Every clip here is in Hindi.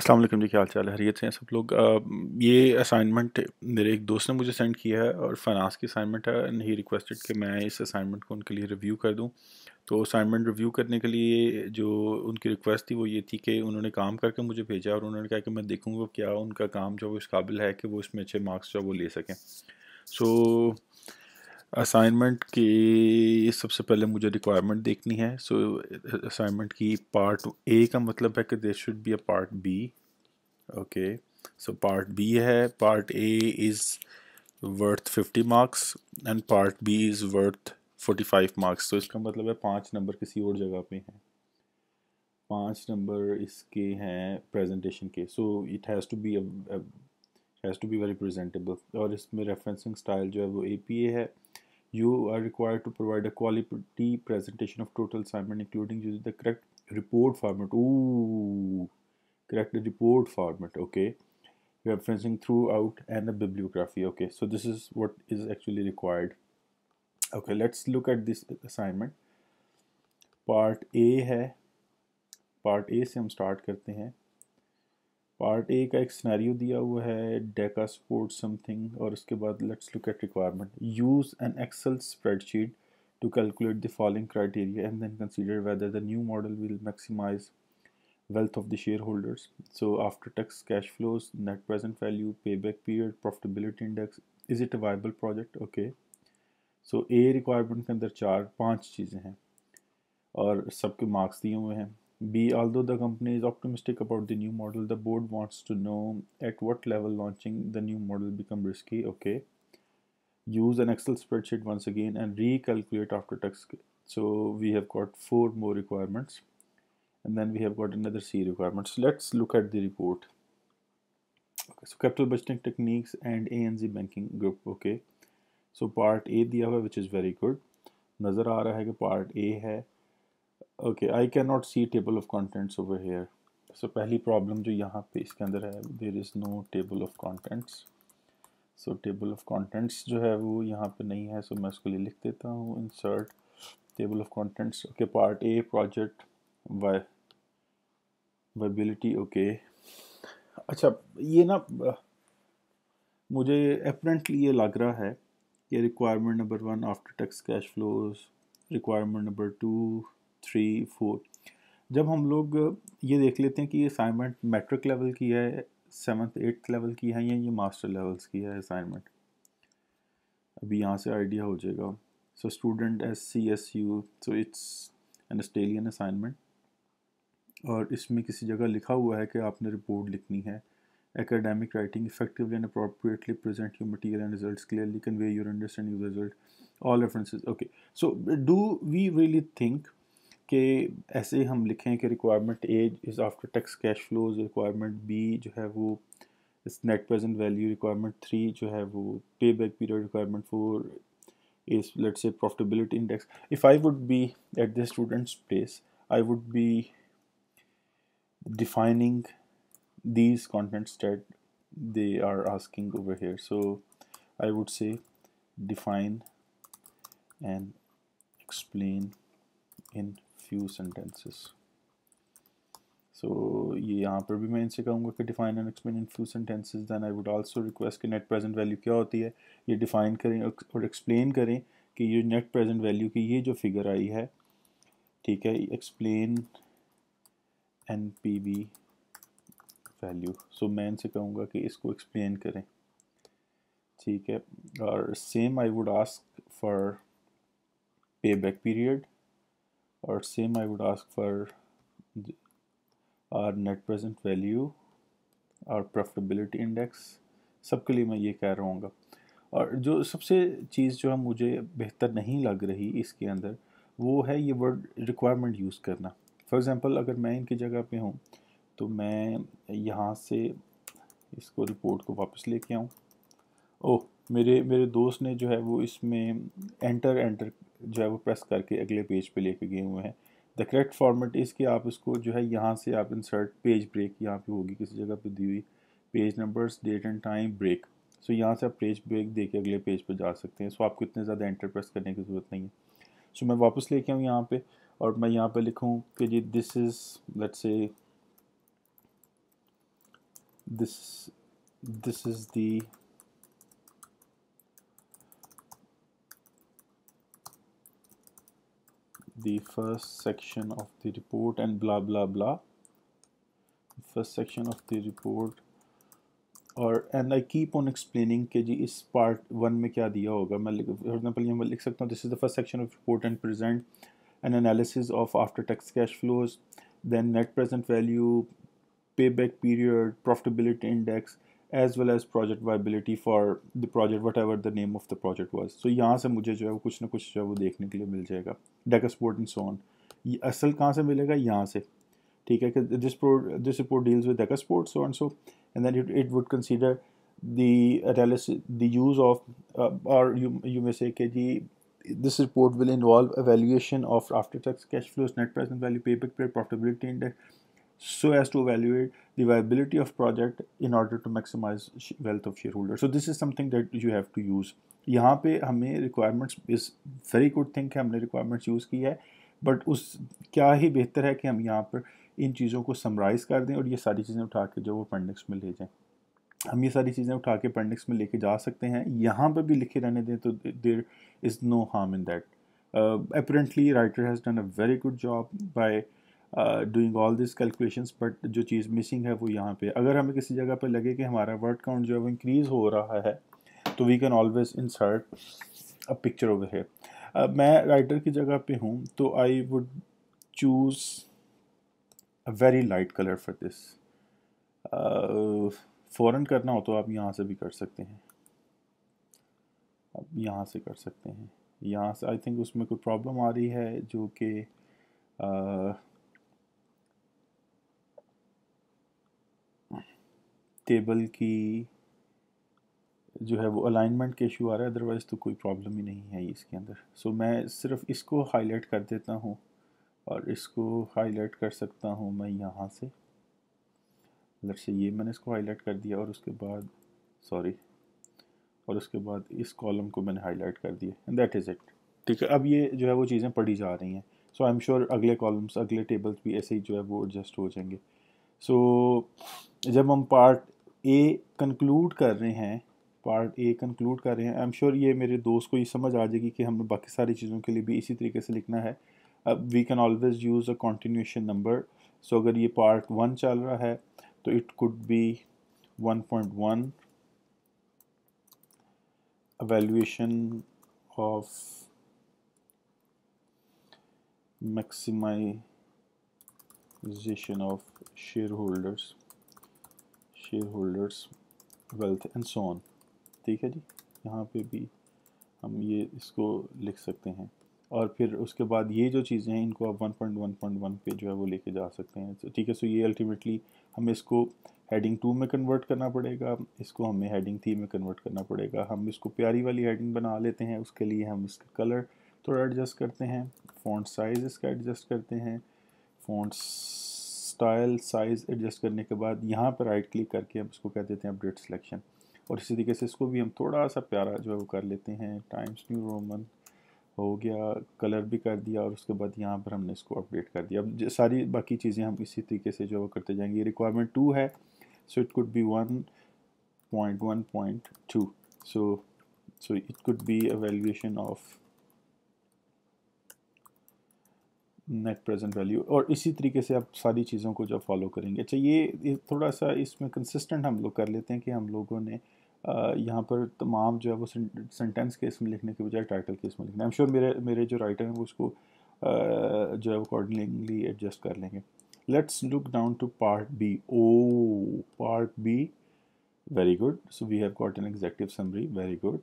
अस्सलाम वालेकुम जी क्या हाल चाल है हरियत से हैं सब लोग ये असाइनमेंट मेरे एक दोस्त ने मुझे सेंड किया है और फनास की असाइनमेंट है एंड ही रिक्वेस्टेड कि मैं इस असाइनमेंट को उनके लिए रिव्यू कर दूं तो असाइनमेंट रिव्यू करने के लिए जो उनकी रिक्वेस्ट थी वो ये थी कि उन्होंने काम करके मुझे भेजा और उन्होंने कहा कि मैं देखूँगा क्या उनका काम जो वो इस काबिल है कि वो इसमें अच्छे मार्क्स जो वो ले सकें सो so, असाइनमेंट की सबसे पहले मुझे रिक्वायरमेंट देखनी है सो असाइनमेंट की पार्ट ए का मतलब है कि there should be a part B okay so part B है part A is worth fifty marks and part B is worth forty five marks तो इसका मतलब है पाँच नंबर किसी और जगह पे हैं पाँच नंबर इसके हैं प्रेजेंटेशन के so it has to be has to be very presentable और इसमें रेफरेंसिंग स्टाइल जो है वो ए पी ए है you are required to provide a quality presentation of total assignment including using the correct report format Ooh, correct report format okay referencing throughout and a bibliography okay so this is what is actually required okay let's look at this assignment A ए है Part A. हम स्टार्ट करते हैं पार्ट ए का एक सिनेरियो दिया हुआ है डेका सपोर्ट समथिंग और उसके बाद let's look at requirement use an Excel spreadsheet to calculate the following criteria and then consider whether the new model will maximise wealth of the shareholders so after tax cash flows net present value payback period profitability index is it a viable project okay so A requirement के अंदर चार पाँच चीज़ें हैं और सबके मार्क्स दिए हुए हैं B. Although the company is optimistic about the new model, the board wants to know at what level launching the new model become risky. Okay. Use an Excel spreadsheet once again and recalculate after tax. So we have got four more requirements. And then we have got another C requirement. So let's look at the report. Okay, so capital budgeting techniques and ANZ banking group. Okay. So part A दिया which is very good. Nazar आ रहा है कि okay I can not see table of contents over here so पहली प्रॉब्लम जो यहाँ पे इसके अंदर है there is no table of contents so table of contents जो है वो यहाँ पे नहीं है सो so मैं उसके लिए लिख देता हूँ insert table of contents okay part A project vi viability okay अच्छा ये ना मुझे अपरेंटली ये लग रहा है कि requirement number one after tax cash flows requirement number two three four जब हम लोग ये देख लेते हैं कि ये असाइनमेंट मैट्रिक लेवल की है सेवन्थ एट्थ लेवल की है या ये मास्टर लेवल्स की है असाइनमेंट अभी यहाँ से आइडिया हो जाएगा so student S C S U so it's an Australian assignment और इसमें किसी जगह लिखा हुआ है कि आपने रिपोर्ट लिखनी है academic writing effectively and appropriately present you material and result clearly convey your understanding result all references okay so do we really think कि ऐसे ही हम लिखें कि requirement A is after tax cash flows requirement B जो है वो is net present value requirement three जो है वो payback period requirement four is let say profitability index if I would be at the students place I would be defining these content state they are asking over here so I would say define and explain in few sentences so ये यहाँ पर भी मैं इनसे कहूँगा कि define and explain in few sentences then I would also request कि net present value क्या होती है ये define करें और explain करें कि ये net present value की ये जो figure आई है ठीक है explain NPV value so मैं इनसे कहूँगा कि इसको explain करें ठीक है और same I would ask for payback period or same I would ask for our net present value और प्रॉफिटेबिलिटी इंडेक्स सबके लिए मैं ये कह रहा हूँ और जो सबसे चीज़ जो है मुझे बेहतर नहीं लग रही इसके अंदर वो है ये वर्ड रिक्वायरमेंट यूज़ करना फॉर एग्ज़ाम्पल अगर मैं इनकी जगह पे हूँ तो मैं यहाँ से इसको रिपोर्ट को वापस लेके आऊँ ओह मेरे मेरे दोस्त ने जो है वो इसमें एंटर एंटर जो है वो प्रेस करके अगले पेज पे लेके गए हुए हैं द करेक्ट फॉर्मेट इज़ कि आप इसको जो है यहाँ से आप इंसर्ट पेज ब्रेक यहाँ पे होगी किसी जगह पे दी हुई page numbers date and time break so यहाँ से आप पेज ब्रेक दे के अगले पेज पे जा सकते हैं सो आपको इतने ज़्यादा एंटर प्रेस करने की ज़रूरत नहीं है सो मैं वापस लेके आऊँ यहाँ पर और मैं यहाँ पर लिखूँ कि जी this is let say this this is the the first section of the report and blah blah blah first section of the report or and I keep on explaining that is part one me kya diya hoga. for example yeh, lik sakta, this is the first section of report and present an analysis of after tax cash flows then net present value payback period profitability index as well as project viability for the project whatever the name of the project was so yahan se mujhe jo hai kuch na kuch jo hai wo dekhne ke liye mil jayega deck support and so on ye asal kahan se milega yahan se theek hai this pro this report deals with deck support so and so and then it, it would consider the analysis the use of uh, or you you may say ke ji this report will involve evaluation of after tax cash flows net present value payback period profitability index so as to evaluate the viability of project in order to maximize wealth of shareholders. so this is something that you have to use यहाँ पे हमें requirements is very good thing है हमने requirements use की है but उस क्या ही बेहतर है कि हम यहाँ पर इन चीज़ों को summarize कर दें और ये सारी चीज़ें उठा के जो वो appendix में ले जाएँ हम ये सारी चीज़ें उठा के पेंडिक्स में लेके जा सकते हैं यहाँ पर भी लिखे रहने दें तो there is no harm in that apparently writer has done a very good job by doing all this calculations but जो चीज़ मिसिंग है वो यहाँ पे अगर हमें किसी जगह पर लगे कि हमारा वर्ड काउंट जो है वो इंक्रीज़ हो रहा है तो we can always insert a picture over है मैं राइटर की जगह पे हूँ तो I would choose a very light colour for this फ़ौरन करना हो तो आप यहाँ से भी कर सकते हैं आप यहाँ से कर सकते हैं यहाँ से आई थिंक उसमें कोई प्रॉब्लम आ रही है जो कि uh, टेबल की जो है वो अलाइनमेंट के इशू आ रहा है अदरवाइज़ तो कोई प्रॉब्लम ही नहीं है इसके अंदर सो so, मैं सिर्फ इसको हाईलाइट कर देता हूँ और इसको हाईलाइट कर सकता हूँ मैं यहाँ से अगर से ये मैंने इसको हाईलाइट कर दिया और उसके बाद सॉरी और उसके बाद इस कॉलम को मैंने हाईलाइट कर दिया एंड दैट इज़ इट ठीक है अब ये जो है वो चीज़ें पढ़ी जा रही हैं सो आई एम श्योर अगले कॉलम्स अगले टेबल्स भी ऐसे ही जो है वो एडजस्ट हो जाएंगे सो so, जब हम पार्ट ए कंक्लूड कर रहे हैं पार्ट ए कंक्लूड कर रहे हैं आई एम श्योर ये मेरे दोस्त को ये समझ आ जाएगी कि हमें बाकी सारी चीज़ों के लिए भी इसी तरीके से लिखना है अब we can always use a continuation number so अगर ये पार्ट वन चल रहा है तो it could be one point one of of of shareholders shareholders wealth and so on ठीक है जी यहाँ पे भी हम ये इसको लिख सकते हैं और फिर उसके बाद ये जो चीज़ें हैं इनको आप 1.1.1 पे जो है वो लेके जा सकते हैं तो ठीक है सो ये अल्टीमेटली हमें इसको हेडिंग टू में कन्वर्ट करना पड़ेगा इसको हमें हेडिंग थ्री में कन्वर्ट करना पड़ेगा हम इसको प्यारी वाली हेडिंग बना लेते हैं उसके लिए हम इसका कलर थोड़ा एडजस्ट करते हैं फ़ॉन्ट साइज़ इसका एडजस्ट करते हैं फ़ॉन्ट स्टाइल साइज़ एडजस्ट करने के बाद यहाँ पर राइट क्लिक करके हम इसको कह देते हैं अपडेट सिलेक्शन और इसी तरीके से इसको भी हम थोड़ा सा प्यारा जो है वो कर लेते हैं टाइम्स न्यू रोमन हो गया कलर भी कर दिया और उसके बाद यहाँ पर हमने इसको अपडेट कर दिया अब सारी बाकी चीज़ें हम इसी तरीके से जो है वो करते जाएंगे रिक्वायरमेंट टू है so it could be one point one point two so so it could be evaluation of net present value और इसी तरीके से आप सारी चीज़ों को जब फॉलो करेंगे अच्छा ये थोड़ा सा इसमें कंसिस्टेंट हम लोग कर लेते हैं कि हम लोगों ने यहाँ पर तमाम जो है वो सेंटेंस केस में लिखने के बजाय टाइटल केस में लिखना एम श्योर मेरे मेरे जो राइटर हैं वो उसको जो है अकॉर्डिंगली एडजस्ट कर लेंगे let's look down to part B oh part B very good so we have got an executive summary very good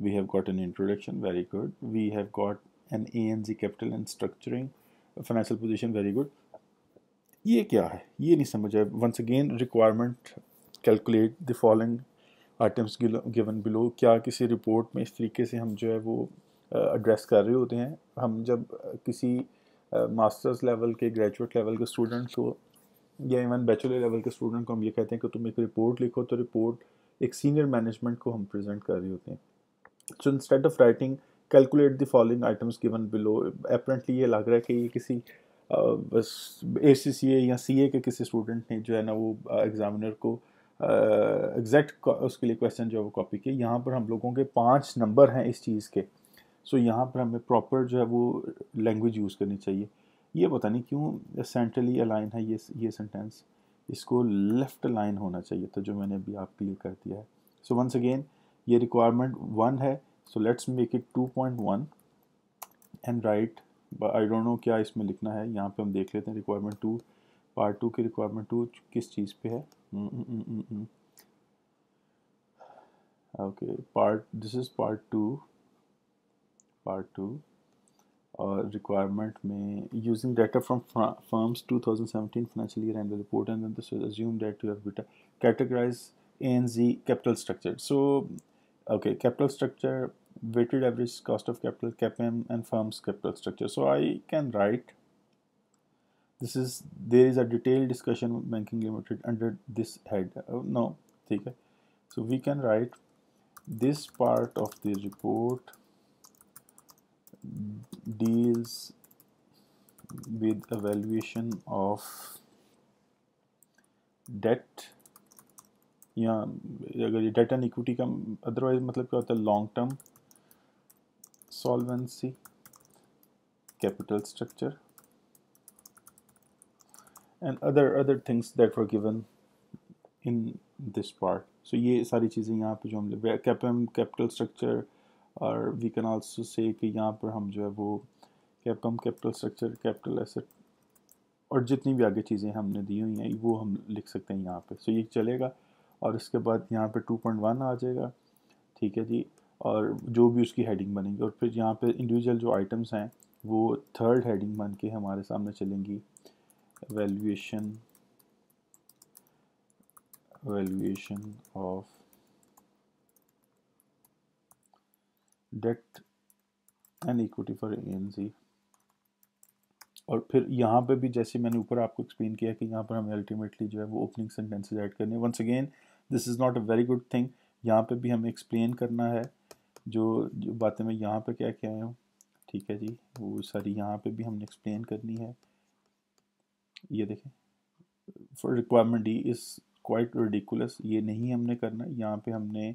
we have got an introduction very good we have got an A N G capital and structuring financial position very good ये क्या है ये नहीं समझ आए once again requirement calculate the following items given below क्या किसी रिपोर्ट में इस तरीके से हम जो है वो एड्रेस uh, कर रहे होते हैं हम जब uh, किसी मास्टर्स uh, लेवल के ग्रेजुएट लेवल के स्टूडेंट्स को या इवन बैचलर लेवल के स्टूडेंट को हम ये कहते हैं कि तुम एक रिपोर्ट लिखो तो रिपोर्ट एक सीनियर मैनेजमेंट को हम प्रेजेंट कर रहे होते हैं so instead of writing calculate the following items given below apparently ये लग रहा है कि ये किसी बस ए सी सी ए या सी ए के किसी स्टूडेंट ने जो है ना वो एग्ज़ामिनर को एग्जैक्ट उसके लिए क्वेश्चन जो है वो कॉपी किए यहाँ पर हम लोगों के पाँच नंबर हैं इस चीज़ के सो so, यहाँ पर हमें प्रॉपर जो है वो लैंग्वेज यूज़ करनी चाहिए ये पता नहीं क्यों सेंट्रली अलाइन है ये ये सेंटेंस इसको लेफ़्ट अलाइन होना चाहिए तो जो मैंने अभी आपके लिए कर दिया है सो वंस अगेन ये रिक्वायरमेंट वन है so let's make it 2.1 and write but I don't know क्या इसमें लिखना है यहाँ पे हम देख लेते हैं रिक्वायरमेंट टू पार्ट टू की रिक्वायरमेंट टू किस चीज़ पे है okay part this is part two part two और रिक्वायरमेंट में using data from firms 2017 financial year end report and this is assume that you have categorise N G capital structure so okay capital structure weighted average cost of capital capm and firm's capital structure so i can write this is there is a detailed discussion with banking limited under this head oh, no okay. so we can write this part of the report deals with evaluation of debt या अगर ये डेट एंड इक्विटी का अदरवाइज मतलब क्या होता है long term solvency capital structure and other other things that were given in this part so ये सारी चीज़ें यहाँ पे जो हम कैपम कैपिटल स्ट्रक्चर और वी कैन आल्सो से कि यहाँ पर हम जो है वो CAPM capital structure capital asset और जितनी भी आगे चीज़ें हमने दी हुई हैं वो हम लिख सकते हैं यहाँ पे सो so ये चलेगा और इसके बाद यहाँ पे 2.1 आ जाएगा ठीक है जी और जो भी उसकी हेडिंग बनेगी और फिर यहाँ पे इंडिविजुअल जो आइटम्स हैं वो थर्ड हेडिंग बन के हमारे सामने चलेंगी valuation valuation of debt and equity for ANC और फिर यहाँ पे भी जैसे मैंने ऊपर आपको एक्सप्लेन किया कि यहाँ पर हमें अल्टीमेटली जो है वो ओपनिंग सेंटेंसेज ऐड करने once again this is not a very good thing यहाँ पे भी हमें एक्सप्लेन करना है जो जो बातें मैं यहाँ पे क्या क्या आया हूँ ठीक है जी वो सारी यहाँ पे भी हमने एक्सप्लेन करनी है ये देखें for requirement D is quite ridiculous ये नहीं हमने करना यहाँ पे हमने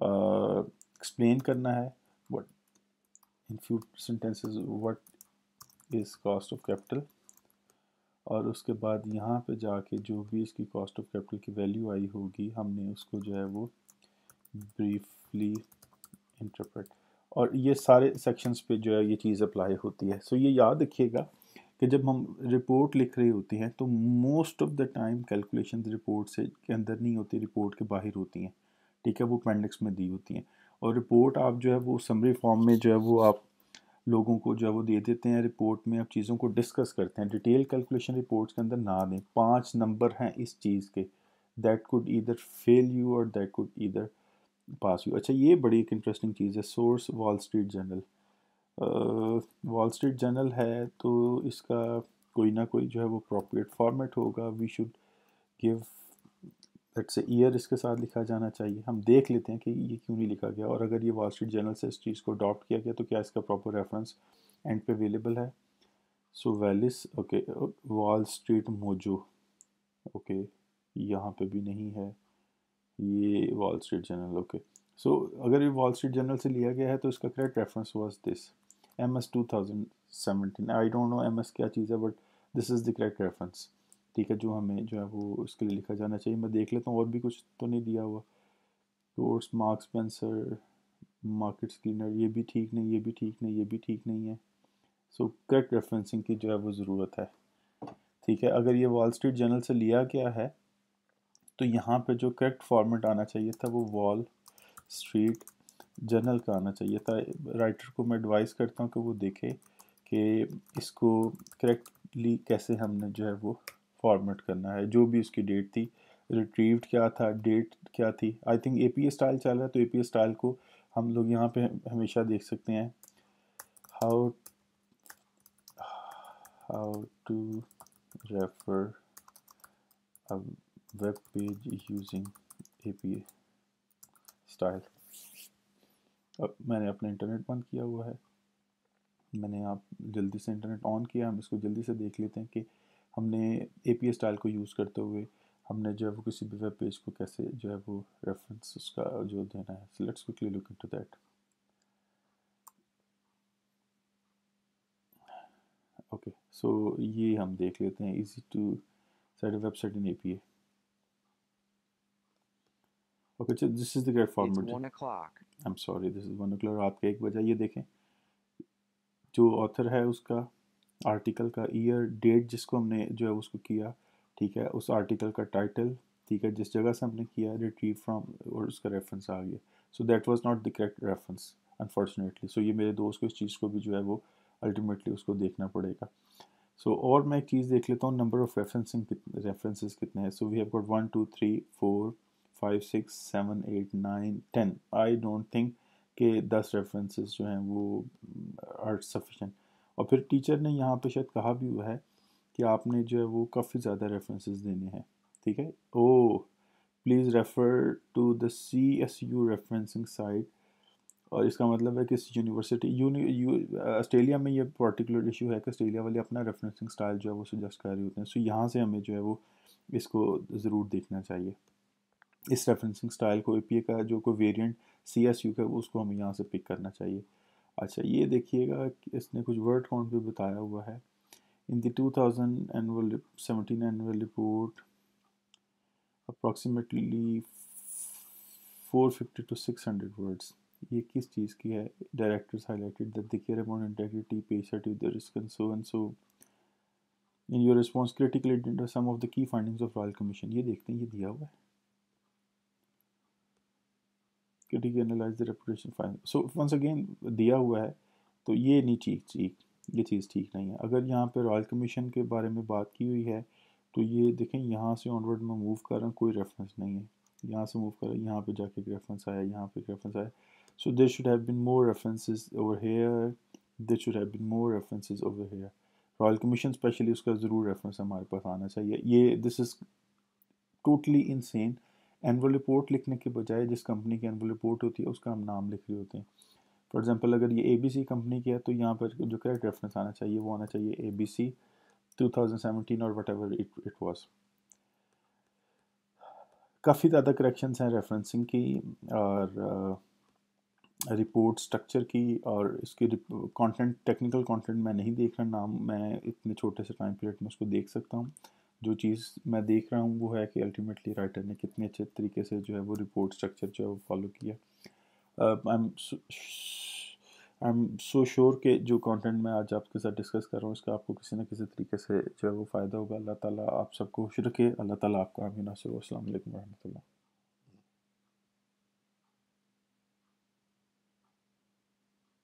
एक्सप्लेन uh, करना है what in few sentences what is cost of capital और उसके बाद यहाँ पे जाके जो भी इसकी कॉस्ट ऑफ कैपिटल की वैल्यू आई होगी हमने उसको जो है वो ब्रीफली इंटरप्रेट और ये सारे सेक्शंस पे जो है ये चीज़ अप्लाई होती है सो so ये याद रखिएगा कि जब हम रिपोर्ट लिख रही होती हैं तो most of the time calculation report से के अंदर नहीं होती रिपोर्ट के बाहर होती हैं ठीक है वो अपेंडिक्स में दी होती हैं और रिपोर्ट आप जो है वो समरी फॉर्म में जो है वो आप लोगों को जो है वो दे देते हैं रिपोर्ट में अब चीज़ों को डिस्कस करते हैं डिटेल कैलकुलेशन रिपोर्ट्स के अंदर ना दें पाँच नंबर हैं इस चीज़ के that could either fail you और that could either pass you अच्छा ये बड़ी एक इंटरेस्टिंग चीज़ है source Wall Street Journal Wall Street Journal है तो इसका कोई ना कोई जो है वो प्रॉपरेट फॉर्मेट होगा we should give let say year इसके साथ लिखा जाना चाहिए हम देख लेते हैं कि ये क्यों नहीं लिखा गया और अगर ये वॉल स्ट्रीट जर्नल से इस चीज़ को अडॉप्ट किया गया तो क्या इसका प्रॉपर रेफरेंस एंड पे अवेलेबल है सो वैलिस okay Wall Street Mojo okay यहाँ पे भी नहीं है ये Wall Street Journal okay so अगर ये वॉल स्ट्रीट जर्नल से लिया गया है तो इसका correct reference was this M S two thousand seventeen I don't know M S क्या चीज़ है but this is the correct reference ठीक है जो हमें जो है वो उसके लिए लिखा जाना चाहिए मैं देख लेता हूँ और भी कुछ तो नहीं दिया हुआ course Marks Spencer market screener ये भी ठीक नहीं ये भी ठीक नहीं ये भी ठीक नहीं है सो करेक्ट रेफरेंसिंग की जो है वो ज़रूरत है ठीक है अगर ये वॉल स्ट्रीट जर्नल से लिया गया है तो यहाँ पे जो करेक्ट फॉर्मेट आना चाहिए था वो वॉल स्ट्रीट जर्नल का आना चाहिए था राइटर को मैं एडवाइस करता हूँ कि वो देखे कि इसको करेक्टली कैसे हमने जो है वो फॉर्मेट करना है जो भी उसकी डेट थी रिट्रीव्ड क्या था डेट क्या थी I think A P style चल रहा है तो ए पी स्टाइल को हम लोग यहाँ पे हमेशा देख सकते हैं how how to refer web page using A P style अब मैंने अपना इंटरनेट बंद किया हुआ है मैंने आप जल्दी से इंटरनेट ऑन किया हम इसको जल्दी से देख लेते हैं कि हमने ए पी स्टाइल को यूज़ करते हुए हमने जो है वो किसी भी वेब पेज को कैसे जो है वो रेफरेंस उसका जो देना है so let's quickly look into that okay so ये हम देख लेते हैं easy to cite website in APA okay so this is the great format I am sorry this is 1 o'clock आपके एक बजे ये देखें जो ऑथर है उसका आर्टिकल का ईयर डेट जिसको हमने जो है उसको किया ठीक है उस आर्टिकल का टाइटल ठीक है जिस जगह से हमने किया रिट्रीव फ्राम और उसका रेफरेंस आ गया so that was not the correct reference unfortunately so ये मेरे दोस्त को इस चीज़ को भी जो है वो अल्टीमेटली उसको देखना पड़ेगा सो so, और मैं एक चीज़ देख लेता हूँ नंबर ऑफ रेफरेंसिंग कितने रेफरेंसेस कितने हैं so we have got one two three four five six seven eight nine ten I don't think के दस रेफरेंसेस जो हैं वो आर mm, सफिशेंट और फिर टीचर ने यहाँ पे शायद कहा भी हुआ है कि आपने जो है वो काफ़ी ज़्यादा रेफरेंसेस देने हैं ठीक है oh please refer to the C S U referencing site और इसका मतलब है कि इस यूनिवर्सिटी ऑस्ट्रेलिया में ये पर्टिकुलर इशू है कि ऑस्ट्रेलिया वाले अपना रेफरेंसिंग स्टाइल जो है वो सजेस्ट कर रहे होते हैं सो so, यहाँ से हमें जो है वो इसको ज़रूर देखना चाहिए इस रेफरेंसिंग स्टाइल को ए का जो कोई वेरियंट सी एस यू का उसको हमें यहाँ से पिक करना चाहिए अच्छा ये देखिएगा इसने कुछ वर्ड काउंट भी बताया हुआ है in the thousand annual seventeen annual report approximately fifty two six hundred words ये किस चीज़ की है directors highlighted that care about integrity patient with risk and so and so in your response critical some of the key findings of Royal Commission ये देखते हैं ये दिया हुआ है D analyse the reputation fine so once again दिया हुआ है तो ये नहीं ठीक ठीक ये चीज़ ठीक नहीं है अगर यहाँ पे रॉयल कमीशन के बारे में बात की हुई है तो ये देखें यहाँ से ऑनवर्ड में मूव कर रहा हूँ कोई रेफरेंस नहीं है यहाँ से मूव कर रहा यहाँ पर जाके एक रेफरेंस आया यहाँ पर एक रेफरेंस आया so there should have been more references over here there should have been more references over here Royal Commission specially उसका ज़रूर रेफरेंस हमारे पास आना चाहिए ये this is totally insane annual report लिखने के बजाय जिस कंपनी की एनअल रिपोर्ट होती है उसका हम नाम लिख रहे होते हैं फॉर एग्जाम्पल अगर ये ए कंपनी की है तो यहाँ पर जो करेक्ट रेफरेंस आना चाहिए वो आना चाहिए A B C two thousand seventeen और whatever it it was काफ़ी ज़्यादा करेक्शंस हैं रेफरेंसिंग की और रिपोर्ट स्ट्रक्चर की और इसकी कंटेंट टेक्निकल कंटेंट मैं नहीं देख रहा नाम मैं इतने छोटे से टाइम पीरियड में उसको देख सकता हूँ जो चीज़ मैं देख रहा हूँ वो है कि अल्टीमेटली राइटर ने कितने अच्छे तरीके से जो है वो रिपोर्ट स्ट्रक्चर जो है वो फॉलो किया I am I am so sure के जो कंटेंट मैं आज आपके साथ डिस्कस कर रहा हूँ इसका आपको किसी ना किसी तरीके से जो है वो फ़ायदा होगा अल्लाह ताला आप सबको खुश रखे अल्लाह ताला आपका आमीन असलम वरहमल